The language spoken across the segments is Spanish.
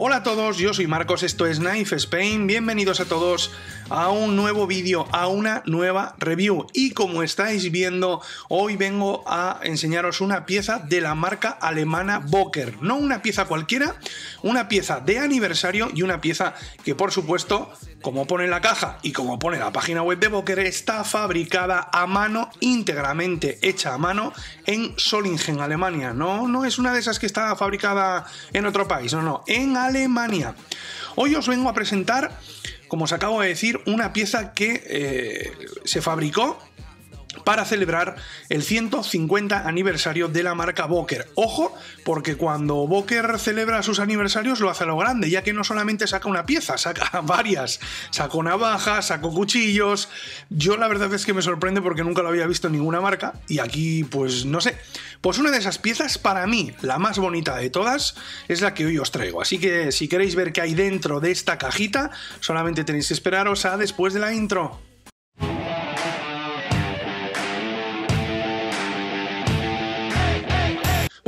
Hola a todos, yo soy Marcos, esto es Knife Spain, bienvenidos a todos a un nuevo vídeo, a una nueva review y como estáis viendo hoy vengo a enseñaros una pieza de la marca alemana Boker, no una pieza cualquiera, una pieza de aniversario y una pieza que por supuesto como pone la caja y como pone la página web de Boker, está fabricada a mano, íntegramente hecha a mano, en Solingen, Alemania. No, no es una de esas que está fabricada en otro país, no, no, en Alemania. Hoy os vengo a presentar, como os acabo de decir, una pieza que eh, se fabricó para celebrar el 150 aniversario de la marca Boker. Ojo, porque cuando Boker celebra sus aniversarios lo hace a lo grande, ya que no solamente saca una pieza, saca varias. Sacó navajas, sacó cuchillos. Yo la verdad es que me sorprende porque nunca lo había visto en ninguna marca y aquí pues no sé. Pues una de esas piezas para mí, la más bonita de todas, es la que hoy os traigo. Así que si queréis ver qué hay dentro de esta cajita, solamente tenéis que esperaros a después de la intro.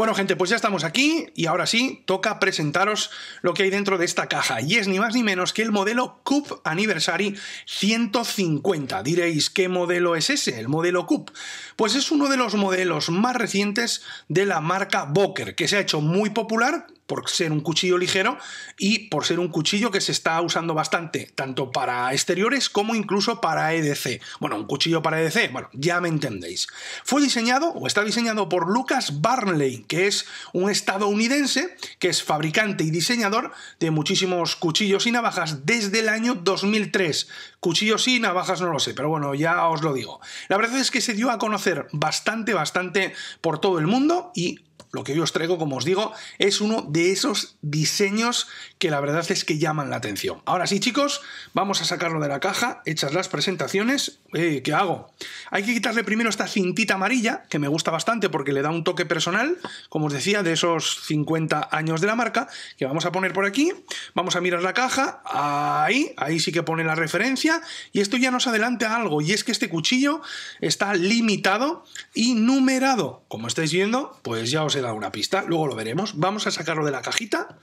Bueno, gente, pues ya estamos aquí y ahora sí toca presentaros lo que hay dentro de esta caja. Y es ni más ni menos que el modelo Coupe Anniversary 150. Diréis, ¿qué modelo es ese? El modelo Coupe. Pues es uno de los modelos más recientes de la marca Boker, que se ha hecho muy popular por ser un cuchillo ligero y por ser un cuchillo que se está usando bastante, tanto para exteriores como incluso para EDC. Bueno, un cuchillo para EDC, bueno, ya me entendéis. Fue diseñado o está diseñado por Lucas Barnley, que es un estadounidense que es fabricante y diseñador de muchísimos cuchillos y navajas desde el año 2003. Cuchillos y navajas no lo sé, pero bueno, ya os lo digo. La verdad es que se dio a conocer bastante, bastante por todo el mundo y lo que yo os traigo, como os digo, es uno de esos diseños que la verdad es que llaman la atención. Ahora sí, chicos, vamos a sacarlo de la caja, hechas las presentaciones. Eh, ¿Qué hago? Hay que quitarle primero esta cintita amarilla, que me gusta bastante porque le da un toque personal, como os decía, de esos 50 años de la marca, que vamos a poner por aquí. Vamos a mirar la caja, ahí, ahí sí que pone la referencia, y esto ya nos adelanta algo, y es que este cuchillo está limitado y numerado. Como estáis viendo, pues ya os he dado una pista, luego lo veremos. Vamos a sacarlo de la cajita,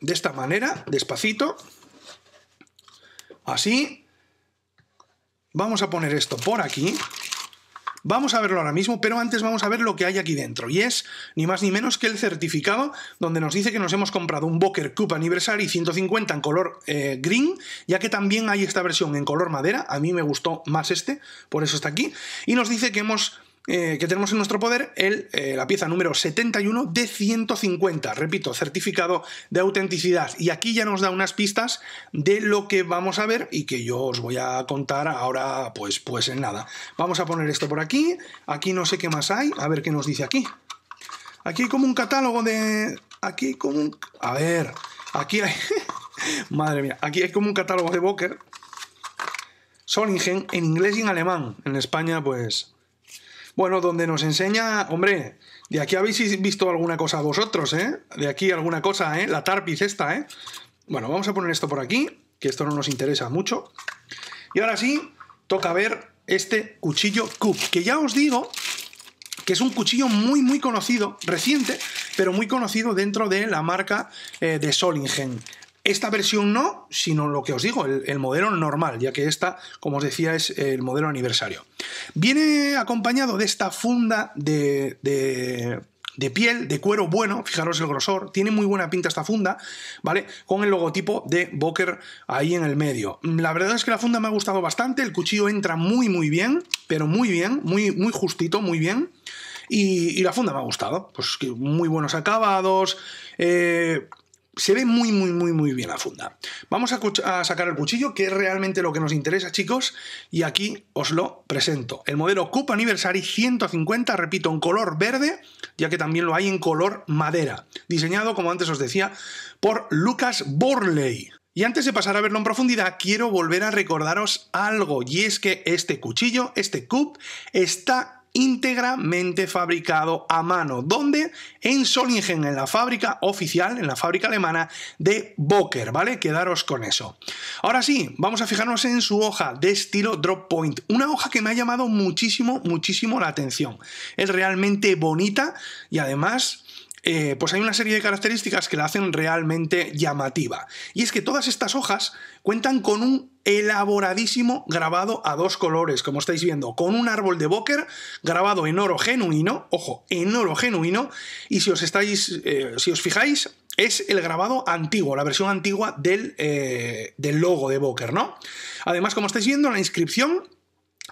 de esta manera, despacito, así. Vamos a poner esto por aquí, Vamos a verlo ahora mismo, pero antes vamos a ver lo que hay aquí dentro. Y es ni más ni menos que el certificado donde nos dice que nos hemos comprado un Boker Cup Anniversary 150 en color eh, green, ya que también hay esta versión en color madera. A mí me gustó más este, por eso está aquí. Y nos dice que hemos eh, que tenemos en nuestro poder el, eh, la pieza número 71 de 150, repito, certificado de autenticidad. Y aquí ya nos da unas pistas de lo que vamos a ver y que yo os voy a contar ahora, pues, pues en nada. Vamos a poner esto por aquí, aquí no sé qué más hay, a ver qué nos dice aquí. Aquí hay como un catálogo de... Aquí hay como un... A ver, aquí hay... Madre mía, aquí hay como un catálogo de Boker. Solingen en inglés y en alemán. En España, pues bueno, donde nos enseña, hombre, de aquí habéis visto alguna cosa vosotros, ¿eh? De aquí alguna cosa, ¿eh? La tarpiz esta, ¿eh? Bueno, vamos a poner esto por aquí, que esto no nos interesa mucho. Y ahora sí, toca ver este cuchillo Cook, que ya os digo que es un cuchillo muy, muy conocido, reciente, pero muy conocido dentro de la marca eh, de Solingen. Esta versión no, sino lo que os digo, el, modelo normal, ya que esta, como os decía, es el modelo aniversario. Viene acompañado de esta funda de, de piel, de cuero bueno, fijaros el grosor, tiene muy buena pinta esta funda, ¿vale? Con el logotipo de Boker ahí en el medio. Mm, la verdad es que la funda me ha gustado bastante, el cuchillo entra muy muy bien, pero muy bien, muy, muy justito, muy bien. Y, la funda me ha gustado, pues muy buenos acabados, eh, se ve muy, muy, muy, muy bien la funda. Vamos a, sacar el cuchillo, que es realmente lo que nos interesa, chicos, y aquí os lo presento. El modelo Coupe Anniversary 150, repito, en color verde, ya que también lo hay en color madera. Diseñado, como antes os decía, por Lucas Burley. Y antes de pasar a verlo en profundidad, quiero volver a recordaros algo, y es que este cuchillo, este Coupe, está íntegramente fabricado a mano. ¿Dónde? En Solingen, en la fábrica oficial, en la fábrica alemana de Boker, ¿vale? Quedaros con eso. Ahora sí, vamos a fijarnos en su hoja de estilo drop point, una hoja que me ha llamado muchísimo, muchísimo la atención. Es realmente bonita y además eh, pues hay una serie de características que la hacen realmente llamativa. Y es que todas estas hojas cuentan con un elaboradísimo grabado a dos colores, como estáis viendo, con un árbol de Boker grabado en oro genuino, ojo, en oro genuino, y si os estáis, eh, si os fijáis, es el grabado antiguo, la versión antigua del, eh, del logo de Boker, ¿no? Además, como estáis viendo, la inscripción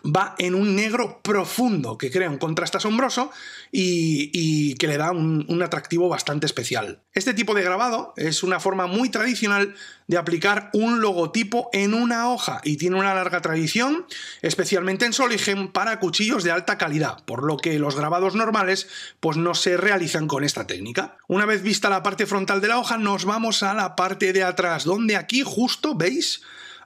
va en un negro profundo que crea un contraste asombroso y, que le da un, atractivo bastante especial. Este tipo de grabado es una forma muy tradicional de aplicar un logotipo en una hoja y tiene una larga tradición, especialmente en Soligen, para cuchillos de alta calidad, por lo que los grabados normales pues no se realizan con esta técnica. Una vez vista la parte frontal de la hoja, nos vamos a la parte de atrás, donde aquí justo veis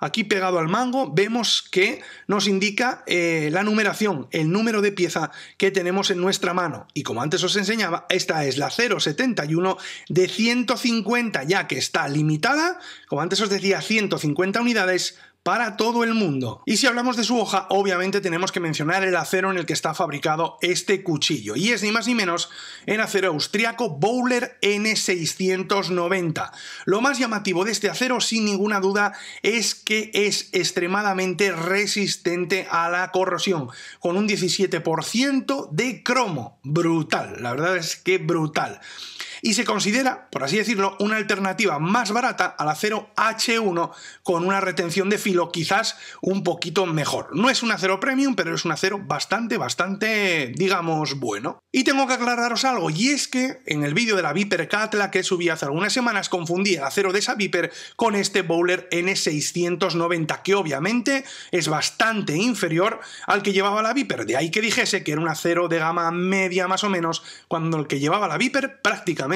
aquí pegado al mango, vemos que nos indica eh, la numeración, el número de pieza que tenemos en nuestra mano. Y como antes os enseñaba, esta es la 071 de 150, ya que está limitada, como antes os decía, 150 unidades para todo el mundo. Y si hablamos de su hoja, obviamente tenemos que mencionar el acero en el que está fabricado este cuchillo, y es ni más ni menos en acero austriaco Bowler N690. Lo más llamativo de este acero, sin ninguna duda, es que es extremadamente resistente a la corrosión, con un 17% de cromo. Brutal, la verdad es que brutal y se considera, por así decirlo, una alternativa más barata al acero H1 con una retención de filo quizás un poquito mejor. No es un acero premium, pero es un acero bastante, bastante, digamos, bueno. Y tengo que aclararos algo, y es que en el vídeo de la Viper Catla que subí hace algunas semanas confundí el acero de esa Viper con este Bowler N690, que obviamente es bastante inferior al que llevaba la Viper. De ahí que dijese que era un acero de gama media más o menos, cuando el que llevaba la Viper prácticamente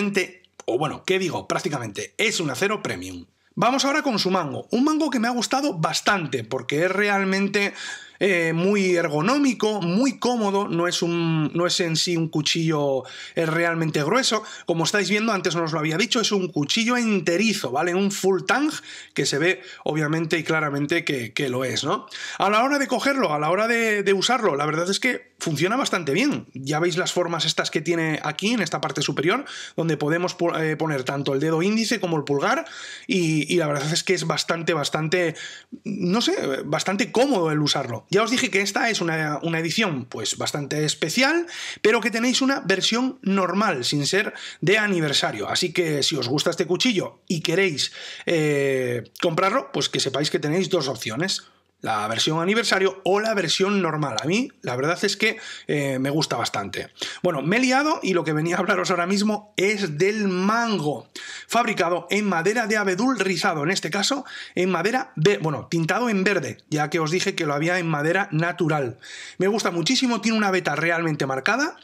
o bueno, ¿qué digo? Prácticamente es un acero premium. Vamos ahora con su mango, un mango que me ha gustado bastante porque es realmente eh, muy ergonómico, muy cómodo, no es, un, no es en sí un cuchillo eh, realmente grueso. Como estáis viendo, antes no os lo había dicho, es un cuchillo enterizo, ¿vale? Un full tang que se ve obviamente y claramente que, lo es, ¿no? A la hora de cogerlo, a la hora de, usarlo, la verdad es que funciona bastante bien. Ya veis las formas estas que tiene aquí en esta parte superior, donde podemos eh, poner tanto el dedo índice como el pulgar y la verdad es que es bastante, bastante, no sé, bastante cómodo el usarlo. Ya os dije que esta es una, edición pues bastante especial, pero que tenéis una versión normal, sin ser de aniversario. Así que si os gusta este cuchillo y queréis eh, comprarlo, pues que sepáis que tenéis dos opciones la versión aniversario o la versión normal. A mí, la verdad es que eh, me gusta bastante. Bueno, me he liado y lo que venía a hablaros ahora mismo es del mango, fabricado en madera de abedul rizado, en este caso en madera de, bueno, tintado en verde, ya que os dije que lo había en madera natural. Me gusta muchísimo, tiene una beta realmente marcada,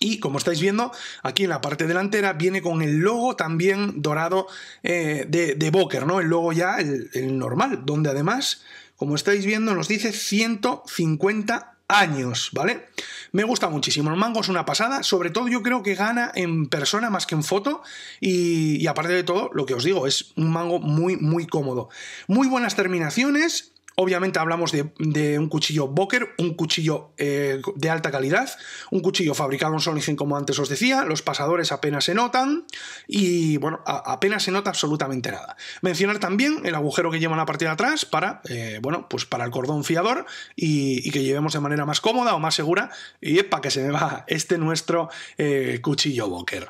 y como estáis viendo, aquí en la parte delantera viene con el logo también dorado eh, de, de Boker, ¿no? El logo ya, el normal, donde además como estáis viendo, nos dice 150 años, ¿vale? Me gusta muchísimo. El mango es una pasada. Sobre todo, yo creo que gana en persona más que en foto. Y, aparte de todo, lo que os digo, es un mango muy, muy cómodo. Muy buenas terminaciones. Obviamente hablamos de, un cuchillo Boker, un cuchillo eh, de alta calidad, un cuchillo fabricado en Solingen como antes os decía, los pasadores apenas se notan y bueno, apenas se nota absolutamente nada. Mencionar también el agujero que llevan la parte de atrás para, eh, bueno, pues para el cordón fiador y, que llevemos de manera más cómoda o más segura y para que se me va este nuestro eh, cuchillo Boker.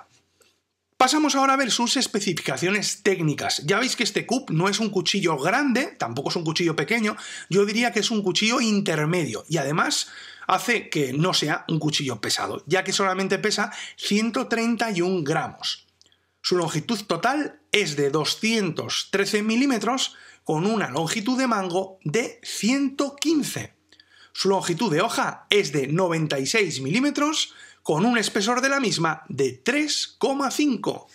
Pasamos ahora a ver sus especificaciones técnicas. Ya veis que este CUP no es un cuchillo grande, tampoco es un cuchillo pequeño, yo diría que es un cuchillo intermedio y además hace que no sea un cuchillo pesado, ya que solamente pesa 131 gramos. Su longitud total es de 213 milímetros con una longitud de mango de 115. Su longitud de hoja es de 96 milímetros con un espesor de la misma de 3,5.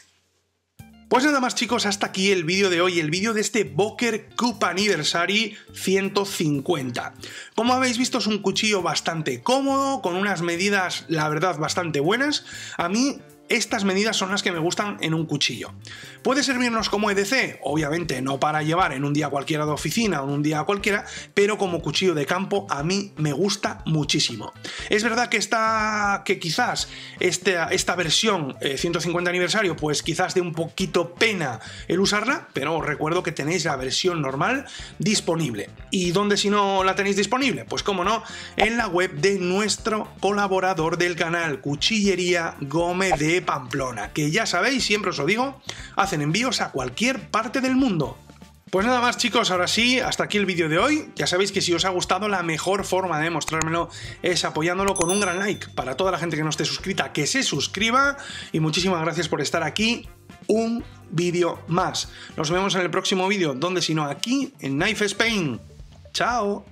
Pues nada más chicos, hasta aquí el vídeo de hoy, el vídeo de este Boker Cup Anniversary 150. Como habéis visto es un cuchillo bastante cómodo, con unas medidas la verdad bastante buenas. A mí estas medidas son las que me gustan en un cuchillo. ¿Puede servirnos como EDC? Obviamente no para llevar en un día cualquiera de oficina o en un día cualquiera, pero como cuchillo de campo a mí me gusta muchísimo. Es verdad que, esta, que quizás esta, esta versión 150 eh, aniversario, pues quizás dé un poquito pena el usarla, pero os recuerdo que tenéis la versión normal disponible. ¿Y dónde si no la tenéis disponible? Pues como no, en la web de nuestro colaborador del canal, Cuchillería Gómez de Pamplona, que ya sabéis, siempre os lo digo, hacen envíos a cualquier parte del mundo. Pues nada más chicos, ahora sí, hasta aquí el vídeo de hoy. Ya sabéis que si os ha gustado, la mejor forma de mostrármelo es apoyándolo con un gran like. Para toda la gente que no esté suscrita, que se suscriba. Y muchísimas gracias por estar aquí. Un vídeo más. Nos vemos en el próximo vídeo, donde si no aquí, en Knife Spain. ¡Chao!